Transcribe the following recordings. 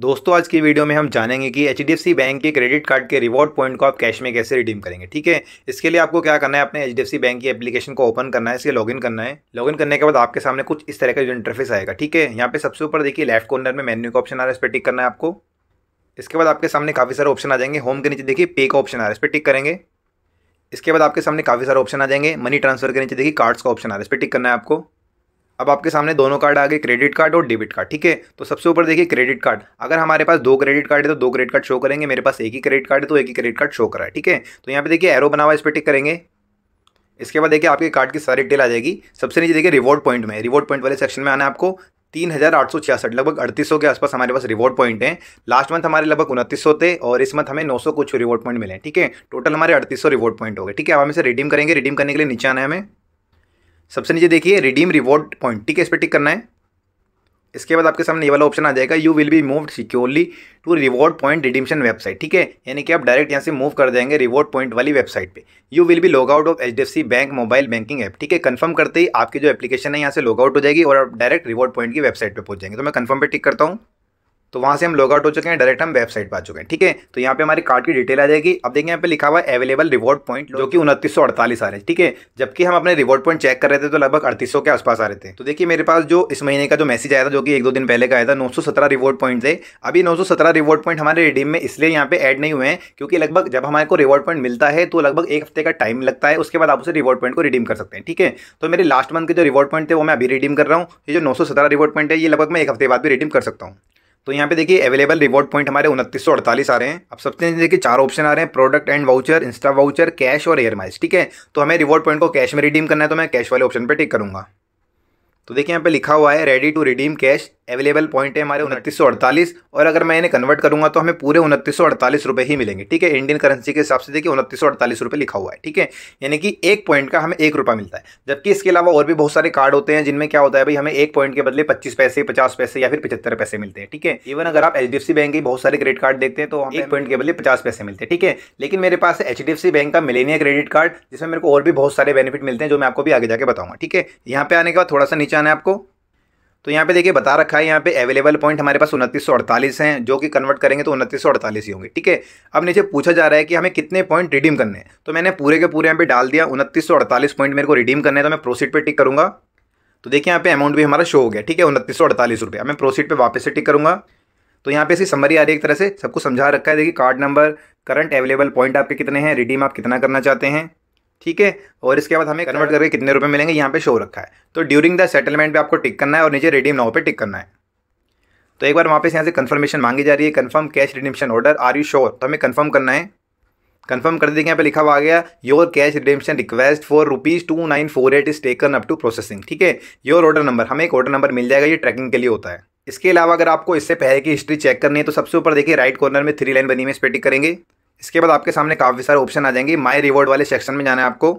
दोस्तों आज की वीडियो में हम जानेंगे कि एच बैंक के क्रेडिट कार्ड के रिवॉर्ड पॉइंट को आप कैश में कैसे रिडीम करेंगे ठीक है इसके लिए आपको क्या करना है अपने एच बैंक की एप्लीकेशन को ओपन करना है इसके लॉगिन करना है लॉगिन करने के बाद आपके सामने कुछ इस तरह का जो इंटरफेस आएगा ठीक है यहाँ पे सबसे ऊपर देखिए लेफ्ट कॉर्नर में मेन्यू का ऑप्शन आ रहा है इस पर टिक करना है आपको इसके बाद आपके सामने काफ़ी सारे ऑप्शन आ जाएंगे होम के नीचे देखिए पे का ऑप्शन आ रहा है इस पर टिक करेंगे इसके बाद आपके सामने काफ़ी सारे ऑप्शन आ जाएंगे मनी ट्रांसफर के नीचे देखिए कार्ड्स का ऑप्शन आ रहा है इस पर टिक करना है आपको अब आपके सामने दोनों कार्ड आ गए क्रेडिट कार्ड और डेबिट कार्ड ठीक है तो सबसे ऊपर देखिए क्रेडिट कार्ड अगर हमारे पास दो क्रेडिट कार्ड है तो दो क्रेडिट कार्ड शो करेंगे मेरे पास एक ही क्रेडिट कार्ड है तो एक ही क्रेडिट कार्ड शो करा है ठीक है तो यहाँ पे देखिए एरो बना हुआ इस पर टिक करेंगे इसके बाद देखिए आपके कार्ड की सारी डिटेल आ जाएगी सबसे नीचे देखिए रिवॉर्ड पॉइंट में रिवॉर्ड पॉइंट वाले सेक्शन में आना आपको तीन हज़ार आठ सौ छियासठ लगभग अड़तीस सौ के आसपास हमारे पास रिवॉर्ड पॉइंट हैं लास्ट मंथ हमारे लगभग उनतीस सौ थे और इस मंथ हमें नौ सौ कुछ रिवॉर्ड पॉइंट मिले ठीक है टोटल हमारे अड़तीस सौ रिवॉर्ड पॉइंट हो गए ठीक है अब हम इसे रिडीम करेंगे रिडीम करने के लिए नीचे आना है हमें सबसे नीचे देखिए रिडीम रिवॉर्ड पॉइंट ठीक है इस पर टिक करना है इसके बाद आपके सामने ये वाला ऑप्शन आ जाएगा you will be move securely to reward point redemption website ठीक है यानी कि आप डायरेक्ट यहाँ से मूव कर देंगे रिवॉर्ड पॉइंट वाली वेबसाइट पे you will be log out of H D F C bank mobile banking app ठीक है कन्फर्म करते ही आपकी जो एप्लीकेशन है यहाँ से लॉग आउट हो जाएगी और आप डायरेक्ट रिवॉर्ड पॉइंट की वेबसाइट पर पहुंच जाएंगे तो मैं कन्फर्म पर टिक करता हूँ तो वहाँ से हम लॉग आउट हो चुके हैं डायरेक्ट हम वेबसाइट पर आ चुके हैं ठीक है तो यहाँ पे हमारी कार्ड की डिटेल आ जाएगी अब देखिए यहाँ पे लिखा हुआ है अवेलेबल रिवॉर्ड पॉइंट जो कि उनतीस सौ अड़तालीस आ रहे हैं ठीक है जबकि हम अपने रिवॉर्ड पॉइंट चेक कर रहे थे तो लगभग अड़तीस सौ के आसपास आ रहे थे तो देखिए मेरे पास जो इस महीने का जो मैसेज आया था जो कि एक दो दिन पहले का आया था नौ सौ सत्रह रिवॉर्ड पॉइंट थे अभी नौ सौ सत्रह रिवॉर्ड पॉइंट हमारे रिडीम में इसलिए यहाँ पे एड नहीं हुए हैं क्योंकि लगभग जब हमारे को रिवॉर्ड पॉइंट मिलता है तो लगभग एक हफ्ते का टाइम लगता है उसके बाद आप उसे रिवॉर्ड पॉइंट को रिडीम कर सकते हैं ठीक है तो मेरे लास्ट मंथ के जो रिवॉर्ड पॉइंट थे वो मैं अभी रिडीम कर रहा हूँ ये जो नौ सत्रह रिवॉर्ड पॉइंट है ये लगभग मैं एक हफ्ते बाद भी रिडीम कर सकता हूँ तो यहाँ पे देखिए अवेलेबल रिवॉर्ड पॉइंट हमारे उनतीस आ रहे हैं अब सबसे देखिए चार ऑप्शन आ रहे हैं product and voucher insta voucher cash और एयर माइस ठीक है तो हमें रिवॉर्ड पॉइंट को कैश में रिडीम करना है तो मैं कैश वाले ऑप्शन पर टिक करूँगा तो देखिए यहाँ पे लिखा हुआ है ready to redeem cash available point है हमारे उनतीस और अगर मैं इन्हें कन्वर्ट करूंगा तो हमें पूरे उनतीस रुपए ही मिलेंगे ठीक है इंडियन करेंसी के हिसाब से देखिए उनतीस रुपए लिखा हुआ है ठीक है यानी कि एक पॉइंट का हमें एक रुपया मिलता है जबकि इसके अलावा और भी बहुत सारे कार्ड होते हैं जिनमें क्या होता है भाई हमें एक पॉइंट के बदले पच्चीस पैसे पचास पैसे या फिर पचहत्तर पैसे मिलते हैं ठीक है इवन अगर आप एच बैंक के बहुत सारे क्रेडिट कार्ड देखते हैं तो हम एक पॉइंट के बदले पचास पैसे मिलते हैं ठीक है लेकिन मेरे पास है एच बैंक का मिलेनिया क्रेडिट कार्ड जिसमें मेरे को और भी बहुत सारे बेनिफिट मिलते हैं जो मैं आपको भी आगे जाकर बताऊंगा ठीक है यहाँ पे आने के बाद थोड़ा सा नीचे आना है आपको तो यहाँ पे देखिए बता रखा है यहाँ पे अवेलेबल पॉइंट हमारे पास उनतीस हैं जो कि कन्वर्ट करेंगे तो उनतीस ही होंगे ठीक है अब नीचे पूछा जा रहा है कि हमें कितने पॉइंट रिडीम करने हैं तो मैंने पूरे के पूरे यहाँ पे डाल दिया उनतीस पॉइंट मेरे को रिडीम करने तो मैं प्रोसीड पर टिक करूँगा तो देखिए यहाँ पे अमाउंट भी हमारा शो हो गया ठीक है उनतीस रुपये मैं प्रोसीड पर वापस से टिक करूँगा तो यहाँ पे इसकी समरी आ रही है एक तरह से सबको समझा रखा है देखिए card number current available point आपके कितने हैं रिडीम आप कितना करना चाहते हैं ठीक है और इसके बाद हमें कन्वर्ट करके कितने रुपए मिलेंगे यहाँ पे शो रखा है तो ड्यूरिंग द सेटलमेंट पे आपको टिक करना है और नीचे रिडीम नाउ पे टिक करना है तो एक बार वहाँ पे यहाँ से कंफर्मेशन मांगी जा रही है confirm cash redemption order are you sure तो हमें कंफर्म करना है कंफर्म कर देखिए यहाँ पे लिखा हुआ आ गया your cash redemption request for rupees two nine four eight is taken up to processing ठीक है योर ऑर्डर नंबर हमें एक ऑर्डर नंबर मिल जाएगा ये ट्रैकिंग के लिए होता है इसके अलावा अगर आपको इससे पहले की हिस्ट्री चेक करनी है तो सबसे ऊपर देखिए राइट कॉर्नर में थ्री लाइन बनी है इस पर टिक करेंगे इसके बाद आपके सामने काफ़ी सारे ऑप्शन आ जाएंगे माई रिवॉर्ड वाले सेक्शन में जाना है आपको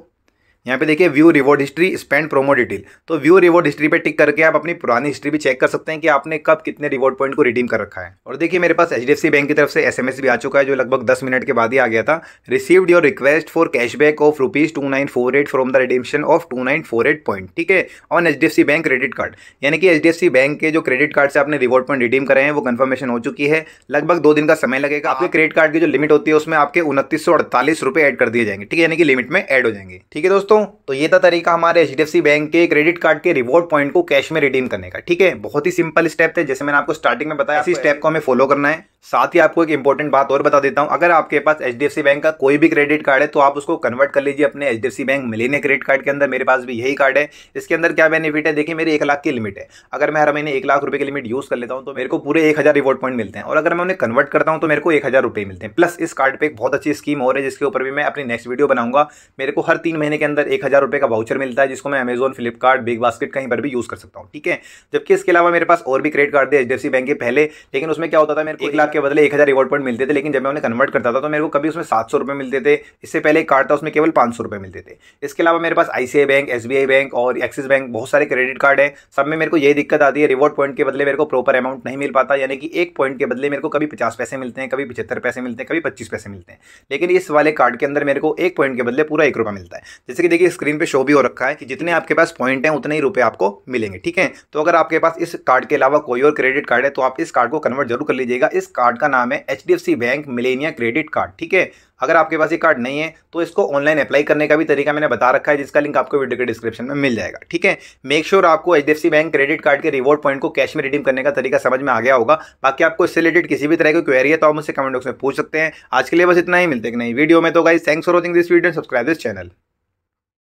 यहाँ पे देखिए view reward history spend promo detail तो व्यू रिवॉर्ड हिस्ट्री पे टिक करके आप अपनी पुरानी हिस्ट्री भी चेक कर सकते हैं कि आपने कब कितने रिवॉर्ड पॉइंट को रिडीम कर रखा है और देखिए मेरे पास एच बैंक की तरफ से एस भी आ चुका है जो लगभग दस मिनट के बाद ही आ गया था received your request for cashback of rupees two nine four eight from the redemption of two nine four eight point ठीक है on H bank credit card यानी कि एच बैंक के जो क्रेडिट कार्ड से आपने रिवॉर्ड पॉइंट रिडीम करे हैं वो कन्फर्मेशन हो चुकी है लगभग दो दिन का समय लगेगा आपके क्रेडिट कार्ड की जो लिमिट होती है उसमें आपके उनतीस सौ अड़तालीस रुपये ऐड कर दिए जाएंगे ठीक है यानी कि लिमिट में एड हो जाएंगे ठीक है दोस्तों दोस्तों तो ये था तरीका हमारे एच बैंक के क्रेडिट कार्ड के रिवॉर्ड पॉइंट को कैश में रिडीम करने का ठीक है बहुत ही सिंपल स्टेप थे जैसे मैंने आपको स्टार्टिंग में बताया इसी स्टेप को हमें फॉलो करना है साथ ही आपको एक इंपॉर्टेंट बात और बता देता हूं अगर आपके पास एच बैंक का कोई भी क्रेडिट कार्ड है तो आप उसको कन्वर्ट कर लीजिए अपने H bank Millennia credit card के अंदर मेरे पास भी यही कार्ड है इसके अंदर क्या बेनिफिट है देखिए मेरी एक लाख की लिमिट है अगर मैं हर महीने एक लाख रुपए की लिमिट यूज़ कर लेता हूँ तो मेरे को पूरे एक हज़ार रिवॉर्ड पॉइंट मिलते हैं और अगर मैं उन्हें कन्वर्ट करता हूँ तो मेरे को एक हज़ार मिलते हैं प्लस इस कार्ड पर एक बहुत अच्छी स्कीम हो रही है जिसके ऊपर भी मैं अपनी नेक्स्ट वीडियो बनाऊंगा मेरे को हर तीन महीने के अंदर अंदर एक हज़ार रुपये का वाउचर मिलता है जिसको मैं अमेजोन फ्लिपकार्ट बिग बास्केट कहीं पर भी यूज़ कर सकता हूँ ठीक है जबकि इसके अलावा मेरे पास और भी क्रेडिट कार्ड थे एच बैंक के पहले लेकिन उसमें क्या होता था मेरे को एक लाख के बदले एक हज़ार रिवॉर्ड पॉइंट मिलते थे लेकिन जब मैं उन्हें कन्वर्ट करता था तो मेरे को कभी उसमें सात सौ रुपये मिलते थे इससे पहले एक कार्ड था उसमें केवल पाँच सौ रुपये मिलते थे इसके अलावा मेरे पास आई बैंक एस बैंक और एक्सिस बैंक बहुत सारे क्रेडिट कार्ड है सब में मेरे को यही दिक्कत आती है रिवॉर्ड पॉइंट के बदले मेरे को प्रॉपर अमाउंट नहीं मिल पाता यानी कि एक पॉइंट के बदले मेरे को कभी पचास पैसे मिलते हैं कभी पचहत्तर पैसे मिलते हैं कभी पच्चीस पैसे मिलते हैं लेकिन इस वाले कार्ड के अंदर मेरे को एक पॉइंट के बदले पूरा एक रुपया मिलता है जैसे कि देखिए स्क्रीन पे शो भी हो रखा है कि जितने आपके पास पॉइंट हैं उतने ही रुपए आपको मिलेंगे ठीक है तो अगर आपके पास इस कार्ड के अलावा कोई और क्रेडिट कार्ड है तो आप इस कार्ड को कन्वर्ट जरूर कर लीजिएगा इस कार्ड का नाम है H bank Millennia credit card ठीक है अगर आपके पास ये कार्ड नहीं है तो इसको ऑनलाइन अप्लाई करने का भी तरीका मैंने बता रखा है जिसका लिंक आपको वीडियो के डिस्क्रिप्शन में मिल जाएगा ठीक है मेक श्योर आपको एच बैंक क्रेडिट कार्ड के रिवॉर्ड पॉइंट को कैश में रिडीम करने का तरीका समझ में आ गया होगा बाकी आपको इससे रिलेटेड किसी भी तरह की क्वेरी है तो आप मुझसे कमेंट बॉक्स में पूछ सकते हैं आज के लिए बस इतना ही मिलते हैं नहीं वीडियो में तो guys thanks for watching this video subscribe this channel